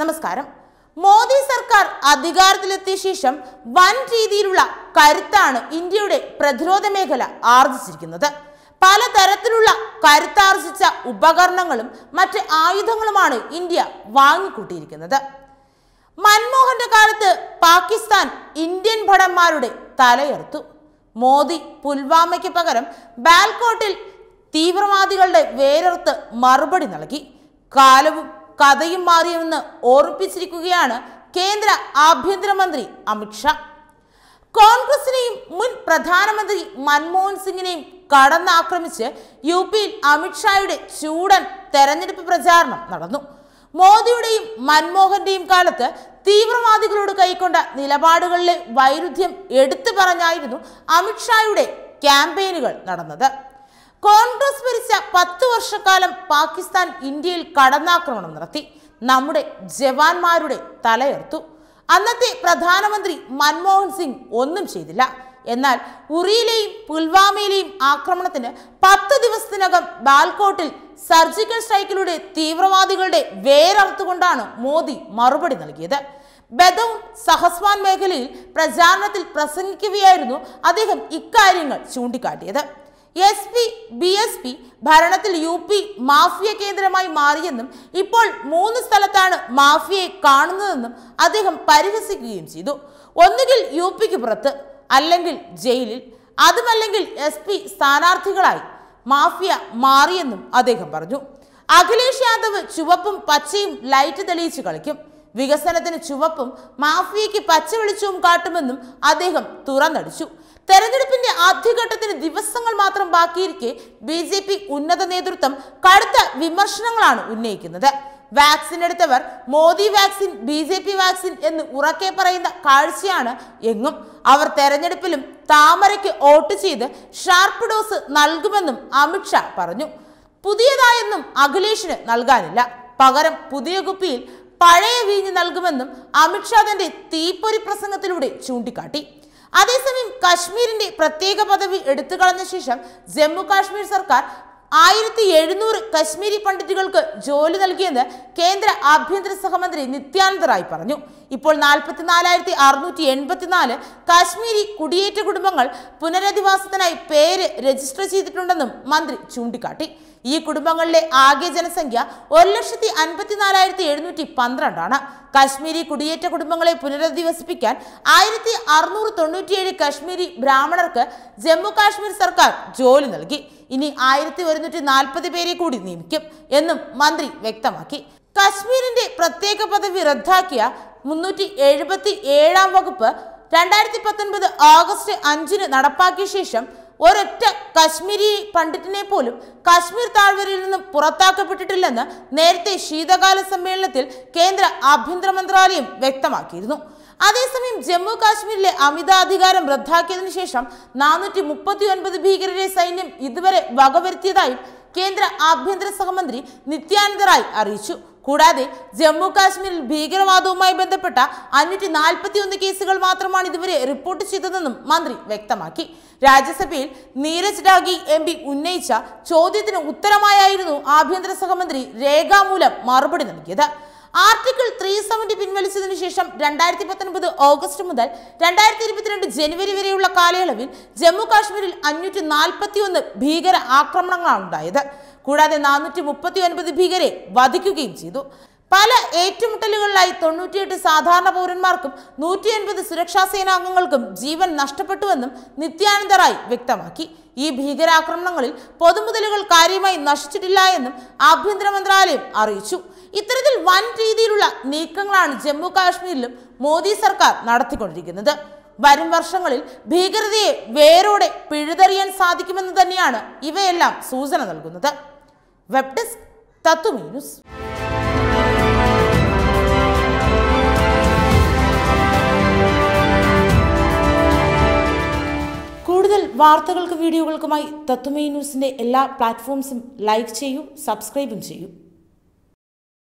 നമസ്കാരം മോദി സർക്കാർ അധികാരത്തിലെത്തിയ ശേഷം വൻ രീതിയിലുള്ള കരുത്താണ് ഇന്ത്യയുടെ പ്രതിരോധ മേഖല ആർജിച്ചിരിക്കുന്നത് പലതരത്തിലുള്ള കരുത്താർജിച്ച ഉപകരണങ്ങളും മറ്റ് ആയുധങ്ങളുമാണ് ഇന്ത്യ വാങ്ങിക്കൂട്ടിയിരിക്കുന്നത് മൻമോഹന്റെ കാലത്ത് പാകിസ്ഥാൻ ഇന്ത്യൻ ഭടന്മാരുടെ തലയെടുത്തു മോദി പുൽവാമയ്ക്ക് പകരം ബാൽക്കോട്ടിൽ തീവ്രവാദികളുടെ വേരെടുത്ത് മറുപടി നൽകി കാലവും കഥയും മാറിയെന്ന് ഓർമ്മിപ്പിച്ചിരിക്കുകയാണ് കേന്ദ്ര ആഭ്യന്തരമന്ത്രി അമിത്ഷാ കോൺഗ്രസിനെയും മുൻ പ്രധാനമന്ത്രി മൻമോഹൻ സിംഗിനെയും കടന്നാക്രമിച്ച് യു പിയിൽ അമിത്ഷായുടെ ചൂടൻ തെരഞ്ഞെടുപ്പ് പ്രചാരണം നടന്നു മോദിയുടെയും മൻമോഹന്റെയും കാലത്ത് തീവ്രവാദികളോട് കൈക്കൊണ്ട നിലപാടുകളിലെ വൈരുദ്ധ്യം എടുത്തു പറഞ്ഞായിരുന്നു അമിത്ഷായുടെ ക്യാമ്പയിനുകൾ നടന്നത് കോൺഗ്രസ് ഭരിച്ച പത്ത് വർഷക്കാലം പാകിസ്ഥാൻ ഇന്ത്യയിൽ കടന്നാക്രമണം നടത്തി നമ്മുടെ ജവാന്മാരുടെ തലയർത്തു അന്നത്തെ പ്രധാനമന്ത്രി മൻമോഹൻ സിംഗ് ഒന്നും ചെയ്തില്ല എന്നാൽ ഉറിയിലെയും പുൽവാമയിലെയും ആക്രമണത്തിന് പത്ത് ദിവസത്തിനകം ബാൽക്കോട്ടിൽ സർജിക്കൽ സ്ട്രൈക്കിലൂടെ തീവ്രവാദികളുടെ വേരർത്തുകൊണ്ടാണ് മോദി മറുപടി നൽകിയത് ബദവും സഹസ്വാൻ മേഖലയിൽ പ്രചാരണത്തിൽ പ്രസംഗിക്കുകയായിരുന്നു അദ്ദേഹം ഇക്കാര്യങ്ങൾ ചൂണ്ടിക്കാട്ടിയത് S P B S P ഭരണത്തിൽ യു പി മാഫിയ കേന്ദ്രമായി മാറിയെന്നും ഇപ്പോൾ മൂന്ന് സ്ഥലത്താണ് മാഫിയയെ കാണുന്നതെന്നും അദ്ദേഹം പരിഹസിക്കുകയും ചെയ്തു ഒന്നുകിൽ യു പിക്ക് പുറത്ത് അല്ലെങ്കിൽ ജയിലിൽ അതുമല്ലെങ്കിൽ എസ് പി സ്ഥാനാർത്ഥികളായി മാഫിയ മാറിയെന്നും അദ്ദേഹം പറഞ്ഞു അഖിലേഷ് യാദവ് ചുവപ്പും പച്ചയും ലൈറ്റ് തെളിയിച്ച് കളിക്കും വികസനത്തിന് ചുവപ്പും മാഫിയയ്ക്ക് പച്ചവെളിച്ചവും കാട്ടുമെന്നും അദ്ദേഹം തുറന്നടിച്ചു തെരഞ്ഞെടുപ്പിന്റെ ആദ്യഘട്ടത്തിന് ദിവസങ്ങൾ മാത്രം ബാക്കിയിരിക്കെ ബി ജെ പി ഉന്നത നേതൃത്വം കടുത്ത വിമർശനങ്ങളാണ് ഉന്നയിക്കുന്നത് vaccine എടുത്തവർ Modi vaccine B J P vaccine എന്ന് ഉറക്കെ പറയുന്ന കാഴ്ചയാണ് എങ്ങും അവർ തെരഞ്ഞെടുപ്പിലും താമരയ്ക്ക് വോട്ട് ചെയ്ത് ഷാർപ്പ് ഡോസ് നൽകുമെന്നും അമിത്ഷാ പറഞ്ഞു പുതിയതായൊന്നും അഖിലേഷിന് നൽകാനില്ല പകരം പുതിയ കുപ്പിയിൽ പഴയ വീഞ്ഞ് നൽകുമെന്നും അമിത്ഷാ തന്റെ തീപ്പൊരി പ്രസംഗത്തിലൂടെ ചൂണ്ടിക്കാട്ടി അതേസമയം കശ്മീരിന്റെ പ്രത്യേക പദവി എടുത്തു കളഞ്ഞ ശേഷം ജമ്മു കാശ്മീർ സർക്കാർ ആയിരത്തി എഴുന്നൂറ് കശ്മീരി പണ്ഡിറ്റുകൾക്ക് ജോലി നൽകിയെന്ന് കേന്ദ്ര ആഭ്യന്തര സഹമന്ത്രി നിത്യാനന്ദ റായ് പറഞ്ഞു ഇപ്പോൾ നാൽപ്പത്തിനാലായിരത്തി അറുന്നൂറ്റി എൺപത്തിനാല് കാശ്മീരി കുടിയേറ്റ കുടുംബങ്ങൾ പുനരധിവാസത്തിനായി പേര് രജിസ്റ്റർ ചെയ്തിട്ടുണ്ടെന്നും മന്ത്രി ചൂണ്ടിക്കാട്ടി ഈ കുടുംബങ്ങളിലെ ആകെ ജനസംഖ്യ ഒരു ലക്ഷത്തി അൻപത്തിനാലായിരത്തി എഴുന്നൂറ്റി പന്ത്രണ്ടാണ് കശ്മീരി കുടിയേറ്റ കുടുംബങ്ങളെ പുനരധിവസിപ്പിക്കാൻ ആയിരത്തി അറുന്നൂറ് തൊണ്ണൂറ്റിയേഴ് കശ്മീരി ബ്രാഹ്മണർക്ക് ജമ്മു കാശ്മീർ സർക്കാർ ജോലി നൽകി ഇനി ആയിരത്തി ഒരുന്നൂറ്റി നാൽപ്പത് പേരെ കൂടി നിയമിക്കും എന്നും മന്ത്രി വ്യക്തമാക്കി കശ്മീരിന്റെ പ്രത്യേക പദവി റദ്ദാക്കിയ മുന്നൂറ്റി എഴുപത്തി ഏഴാം വകുപ്പ് രണ്ടായിരത്തി പത്തൊൻപത് ഓഗസ്റ്റ് അഞ്ചിന് നടപ്പാക്കിയ ശേഷം ഒരൊറ്റ കശ്മീരി പണ്ഡിറ്റിനെ പോലും കശ്മീർ താഴ്വരയിൽ നിന്നും പുറത്താക്കപ്പെട്ടിട്ടില്ലെന്ന് നേരത്തെ ശീതകാല സമ്മേളനത്തിൽ കേന്ദ്ര ആഭ്യന്തര മന്ത്രാലയം വ്യക്തമാക്കിയിരുന്നു അതേസമയം ജമ്മു കാശ്മീരിലെ അമിതാധികാരം റദ്ദാക്കിയതിനു ശേഷം നാനൂറ്റി മുപ്പത്തി ഒൻപത് ഭീകരരെ സൈന്യം ഇതുവരെ വകവരുത്തിയതായും കേന്ദ്ര ആഭ്യന്തര സഹമന്ത്രി നിത്യാനന്ദ റായ് അറിയിച്ചു കൂടാതെ ജമ്മു കാശ്മീരിൽ ഭീകരവാദവുമായി ബന്ധപ്പെട്ട അഞ്ഞൂറ്റി നാൽപ്പത്തിയൊന്ന് കേസുകൾ മാത്രമാണ് ഇതുവരെ റിപ്പോർട്ട് ചെയ്തതെന്നും മന്ത്രി വ്യക്തമാക്കി രാജ്യസഭയിൽ നീരജ് രാഗി എം പി ഉന്നയിച്ച ചോദ്യത്തിന് ഉത്തരമായായിരുന്നു ആഭ്യന്തര സഹമന്ത്രി രേഖാമൂലം മറുപടി നൽകിയത് ആർട്ടിക്കിൾ ത്രീ സെവൻറ്റി പിൻവലിച്ചതിനു ശേഷം രണ്ടായിരത്തി പത്തൊൻപത് ഓഗസ്റ്റ് മുതൽ രണ്ടായിരത്തി ഇരുപത്തിരണ്ട് ജനുവരി വരെയുള്ള കാലയളവിൽ ജമ്മു കാശ്മീരിൽ അഞ്ഞൂറ്റി നാൽപ്പത്തിയൊന്ന് ഭീകര ആക്രമണങ്ങളാണ് ഉണ്ടായത് കൂടാതെ നാനൂറ്റി മുപ്പത്തി ഒൻപത് ഭീകരെ വധിക്കുകയും ചെയ്തു പല ഏറ്റുമുട്ടലുകളിലായി തൊണ്ണൂറ്റിയെട്ട് സാധാരണ പൗരന്മാർക്കും നൂറ്റി അൻപത് സുരക്ഷാ സേനാംഗങ്ങൾക്കും ജീവൻ നഷ്ടപ്പെട്ടുവെന്നും നിത്യാനന്ദ റായ് വ്യക്തമാക്കി ഈ ഭീകരാക്രമണങ്ങളിൽ പൊതുമുതലുകൾ കാര്യമായി നശിച്ചിട്ടില്ല എന്നും ആഭ്യന്തര മന്ത്രാലയം അറിയിച്ചു ഇത്തരത്തിൽ വൻ രീതിയിലുള്ള നീക്കങ്ങളാണ് ജമ്മു കാശ്മീരിലും മോദി സർക്കാർ നടത്തിക്കൊണ്ടിരിക്കുന്നത് വരും വർഷങ്ങളിൽ ഭീകരതയെ വേരോടെ പിഴുതെറിയാൻ സാധിക്കുമെന്ന് തന്നെയാണ് ഇവയെല്ലാം സൂചന നൽകുന്നത് വെബ് ഡെസ്ക് തത്തുമി ന്യൂസ് കൂടുതൽ വീഡിയോകൾക്കുമായി എല്ലാ പ്ലാറ്റ്ഫോംസും ലൈക്ക് ചെയ്യൂ ചെയ്യൂ